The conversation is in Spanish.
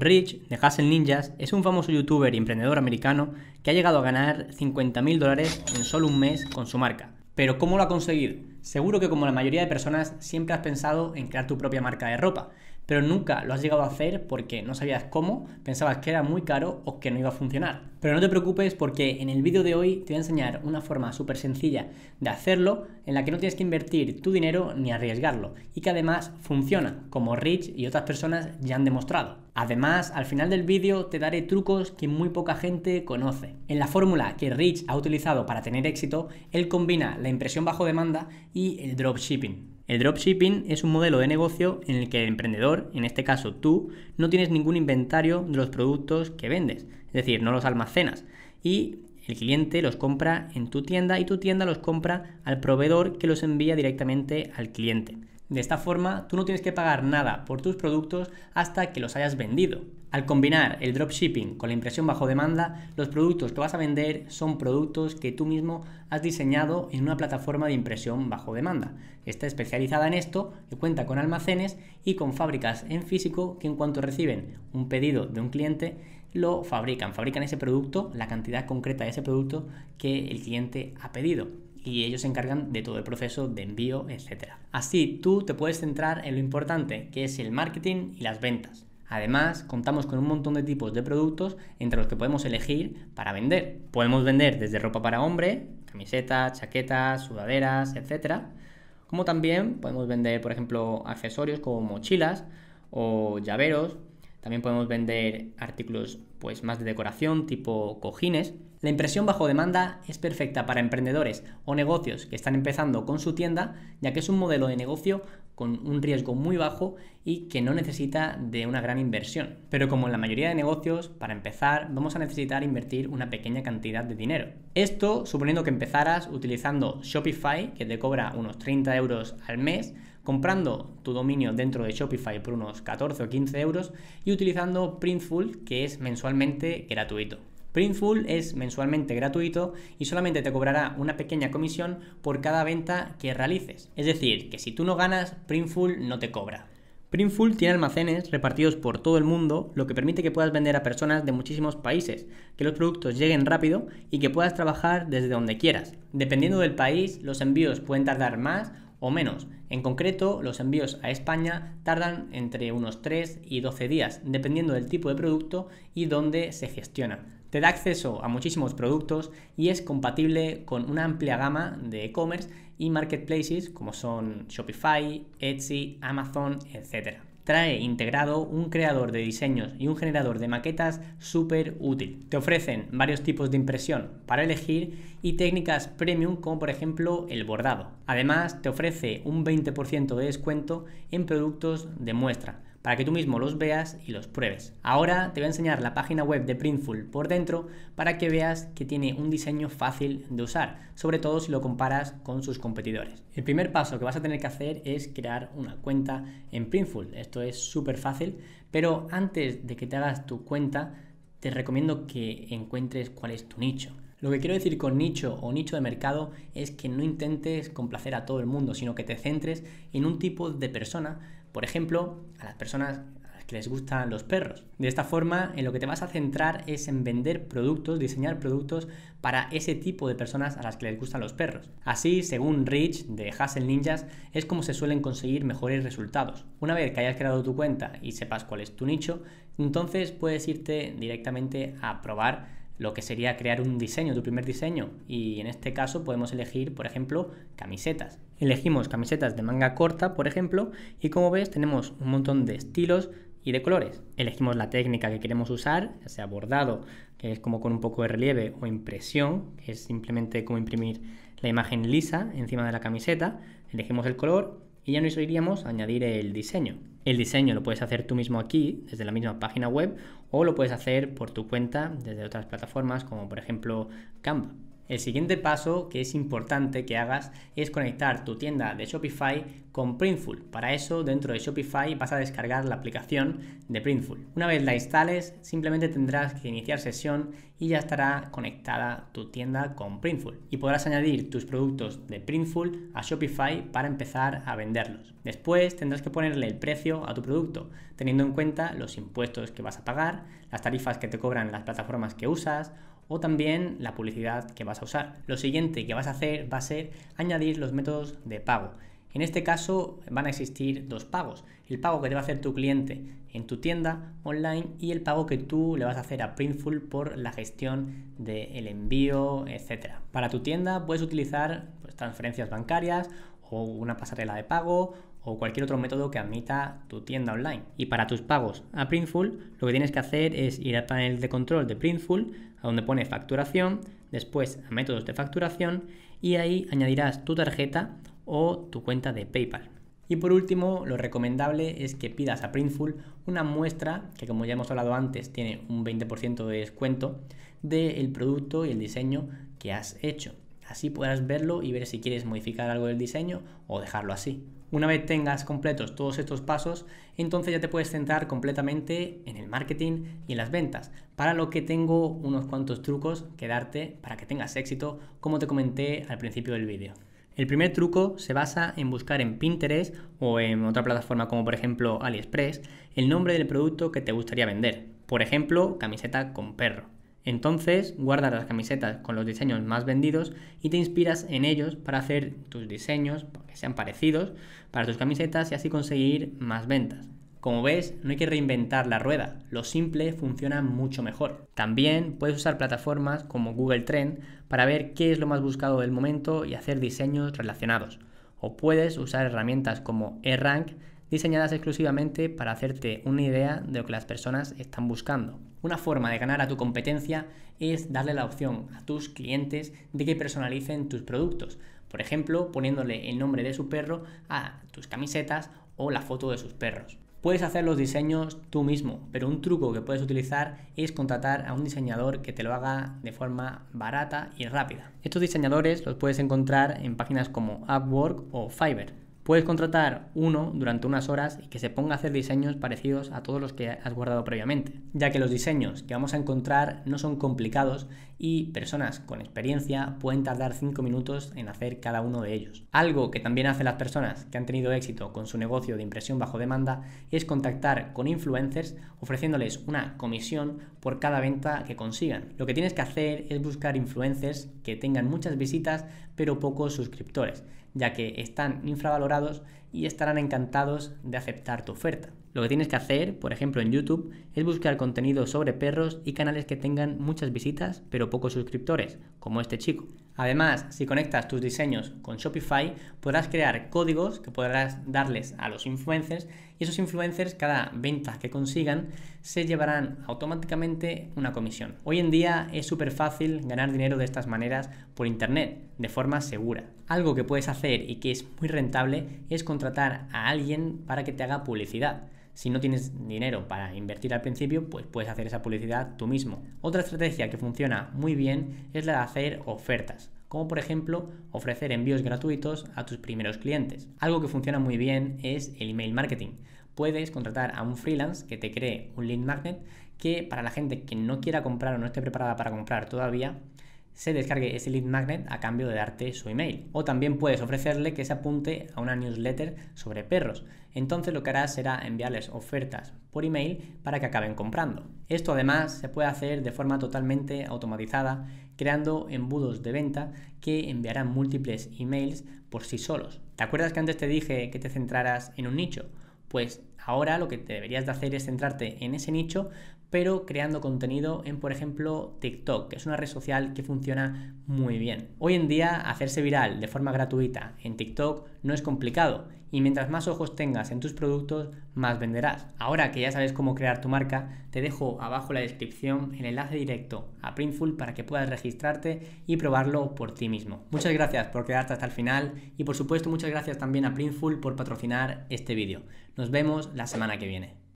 Rich, de Hustle Ninjas, es un famoso youtuber y emprendedor americano que ha llegado a ganar 50.000 dólares en solo un mes con su marca. Pero ¿cómo lo ha conseguido? Seguro que como la mayoría de personas siempre has pensado en crear tu propia marca de ropa, pero nunca lo has llegado a hacer porque no sabías cómo, pensabas que era muy caro o que no iba a funcionar. Pero no te preocupes porque en el vídeo de hoy te voy a enseñar una forma súper sencilla de hacerlo en la que no tienes que invertir tu dinero ni arriesgarlo y que además funciona, como Rich y otras personas ya han demostrado. Además, al final del vídeo te daré trucos que muy poca gente conoce. En la fórmula que Rich ha utilizado para tener éxito, él combina la impresión bajo demanda y el dropshipping el dropshipping es un modelo de negocio en el que el emprendedor, en este caso tú, no tienes ningún inventario de los productos que vendes, es decir, no los almacenas. Y el cliente los compra en tu tienda y tu tienda los compra al proveedor que los envía directamente al cliente. De esta forma, tú no tienes que pagar nada por tus productos hasta que los hayas vendido. Al combinar el dropshipping con la impresión bajo demanda, los productos que vas a vender son productos que tú mismo has diseñado en una plataforma de impresión bajo demanda. Está especializada en esto, y cuenta con almacenes y con fábricas en físico que en cuanto reciben un pedido de un cliente, lo fabrican, fabrican ese producto, la cantidad concreta de ese producto que el cliente ha pedido y ellos se encargan de todo el proceso de envío, etc. Así tú te puedes centrar en lo importante, que es el marketing y las ventas. Además, contamos con un montón de tipos de productos entre los que podemos elegir para vender. Podemos vender desde ropa para hombre, camisetas, chaquetas, sudaderas, etc. Como también podemos vender, por ejemplo, accesorios como mochilas o llaveros, también podemos vender artículos pues, más de decoración, tipo cojines. La impresión bajo demanda es perfecta para emprendedores o negocios que están empezando con su tienda, ya que es un modelo de negocio con un riesgo muy bajo y que no necesita de una gran inversión. Pero como en la mayoría de negocios, para empezar vamos a necesitar invertir una pequeña cantidad de dinero. Esto suponiendo que empezaras utilizando Shopify, que te cobra unos 30 euros al mes, comprando tu dominio dentro de Shopify por unos 14 o 15 euros y utilizando Printful, que es mensualmente gratuito. Printful es mensualmente gratuito y solamente te cobrará una pequeña comisión por cada venta que realices. Es decir, que si tú no ganas, Printful no te cobra. Printful tiene almacenes repartidos por todo el mundo, lo que permite que puedas vender a personas de muchísimos países, que los productos lleguen rápido y que puedas trabajar desde donde quieras. Dependiendo del país, los envíos pueden tardar más o menos. En concreto, los envíos a España tardan entre unos 3 y 12 días, dependiendo del tipo de producto y dónde se gestiona. Te da acceso a muchísimos productos y es compatible con una amplia gama de e-commerce y marketplaces como son Shopify, Etsy, Amazon, etc. Trae integrado un creador de diseños y un generador de maquetas súper útil. Te ofrecen varios tipos de impresión para elegir y técnicas premium como por ejemplo el bordado. Además te ofrece un 20% de descuento en productos de muestra para que tú mismo los veas y los pruebes. Ahora te voy a enseñar la página web de Printful por dentro para que veas que tiene un diseño fácil de usar, sobre todo si lo comparas con sus competidores. El primer paso que vas a tener que hacer es crear una cuenta en Printful. Esto es súper fácil, pero antes de que te hagas tu cuenta, te recomiendo que encuentres cuál es tu nicho. Lo que quiero decir con nicho o nicho de mercado es que no intentes complacer a todo el mundo, sino que te centres en un tipo de persona por ejemplo, a las personas a las que les gustan los perros. De esta forma, en lo que te vas a centrar es en vender productos, diseñar productos para ese tipo de personas a las que les gustan los perros. Así, según Rich de Hassel Ninjas, es como se suelen conseguir mejores resultados. Una vez que hayas creado tu cuenta y sepas cuál es tu nicho, entonces puedes irte directamente a probar lo que sería crear un diseño, tu primer diseño. Y en este caso podemos elegir, por ejemplo, camisetas. Elegimos camisetas de manga corta, por ejemplo, y como ves tenemos un montón de estilos y de colores. Elegimos la técnica que queremos usar, ya sea bordado, que es como con un poco de relieve, o impresión, que es simplemente como imprimir la imagen lisa encima de la camiseta. Elegimos el color y ya nos iríamos a añadir el diseño. El diseño lo puedes hacer tú mismo aquí, desde la misma página web, o lo puedes hacer por tu cuenta desde otras plataformas, como por ejemplo Canva. El siguiente paso que es importante que hagas es conectar tu tienda de Shopify con Printful. Para eso, dentro de Shopify vas a descargar la aplicación de Printful. Una vez la instales, simplemente tendrás que iniciar sesión y ya estará conectada tu tienda con Printful. Y podrás añadir tus productos de Printful a Shopify para empezar a venderlos. Después tendrás que ponerle el precio a tu producto, teniendo en cuenta los impuestos que vas a pagar, las tarifas que te cobran las plataformas que usas o también la publicidad que vas a usar. Lo siguiente que vas a hacer va a ser añadir los métodos de pago. En este caso van a existir dos pagos, el pago que te va a hacer tu cliente en tu tienda online y el pago que tú le vas a hacer a Printful por la gestión del envío, etc. Para tu tienda puedes utilizar pues, transferencias bancarias o una pasarela de pago o cualquier otro método que admita tu tienda online. Y para tus pagos a Printful, lo que tienes que hacer es ir al panel de control de Printful, a donde pone facturación, después a métodos de facturación y ahí añadirás tu tarjeta o tu cuenta de PayPal. Y por último, lo recomendable es que pidas a Printful una muestra que, como ya hemos hablado antes, tiene un 20% de descuento del producto y el diseño que has hecho. Así podrás verlo y ver si quieres modificar algo del diseño o dejarlo así. Una vez tengas completos todos estos pasos, entonces ya te puedes centrar completamente en el marketing y en las ventas, para lo que tengo unos cuantos trucos que darte para que tengas éxito, como te comenté al principio del vídeo. El primer truco se basa en buscar en Pinterest o en otra plataforma como por ejemplo AliExpress el nombre del producto que te gustaría vender. Por ejemplo, camiseta con perro. Entonces guardas las camisetas con los diseños más vendidos y te inspiras en ellos para hacer tus diseños que sean parecidos para tus camisetas y así conseguir más ventas. Como ves, no hay que reinventar la rueda, lo simple funciona mucho mejor. También puedes usar plataformas como Google Trend para ver qué es lo más buscado del momento y hacer diseños relacionados. O puedes usar herramientas como rank diseñadas exclusivamente para hacerte una idea de lo que las personas están buscando. Una forma de ganar a tu competencia es darle la opción a tus clientes de que personalicen tus productos, por ejemplo poniéndole el nombre de su perro a tus camisetas o la foto de sus perros. Puedes hacer los diseños tú mismo, pero un truco que puedes utilizar es contratar a un diseñador que te lo haga de forma barata y rápida. Estos diseñadores los puedes encontrar en páginas como Upwork o Fiverr. Puedes contratar uno durante unas horas y que se ponga a hacer diseños parecidos a todos los que has guardado previamente, ya que los diseños que vamos a encontrar no son complicados, y personas con experiencia pueden tardar 5 minutos en hacer cada uno de ellos. Algo que también hacen las personas que han tenido éxito con su negocio de impresión bajo demanda es contactar con influencers ofreciéndoles una comisión por cada venta que consigan. Lo que tienes que hacer es buscar influencers que tengan muchas visitas pero pocos suscriptores, ya que están infravalorados y estarán encantados de aceptar tu oferta. Lo que tienes que hacer, por ejemplo en YouTube, es buscar contenido sobre perros y canales que tengan muchas visitas pero pocos suscriptores, como este chico. Además, si conectas tus diseños con Shopify, podrás crear códigos que podrás darles a los influencers y esos influencers, cada venta que consigan, se llevarán automáticamente una comisión. Hoy en día es súper fácil ganar dinero de estas maneras por Internet, de forma segura. Algo que puedes hacer y que es muy rentable es contratar a alguien para que te haga publicidad. Si no tienes dinero para invertir al principio, pues puedes hacer esa publicidad tú mismo. Otra estrategia que funciona muy bien es la de hacer ofertas como por ejemplo ofrecer envíos gratuitos a tus primeros clientes. Algo que funciona muy bien es el email marketing. Puedes contratar a un freelance que te cree un lead magnet que para la gente que no quiera comprar o no esté preparada para comprar todavía, se descargue ese lead magnet a cambio de darte su email. O también puedes ofrecerle que se apunte a una newsletter sobre perros. Entonces lo que harás será enviarles ofertas por email para que acaben comprando. Esto además se puede hacer de forma totalmente automatizada creando embudos de venta que enviarán múltiples emails por sí solos. ¿Te acuerdas que antes te dije que te centraras en un nicho? Pues ahora lo que deberías de hacer es centrarte en ese nicho pero creando contenido en, por ejemplo, TikTok, que es una red social que funciona muy bien. Hoy en día, hacerse viral de forma gratuita en TikTok no es complicado y mientras más ojos tengas en tus productos, más venderás. Ahora que ya sabes cómo crear tu marca, te dejo abajo en la descripción el enlace directo a Printful para que puedas registrarte y probarlo por ti mismo. Muchas gracias por quedarte hasta el final y por supuesto muchas gracias también a Printful por patrocinar este vídeo. Nos vemos la semana que viene.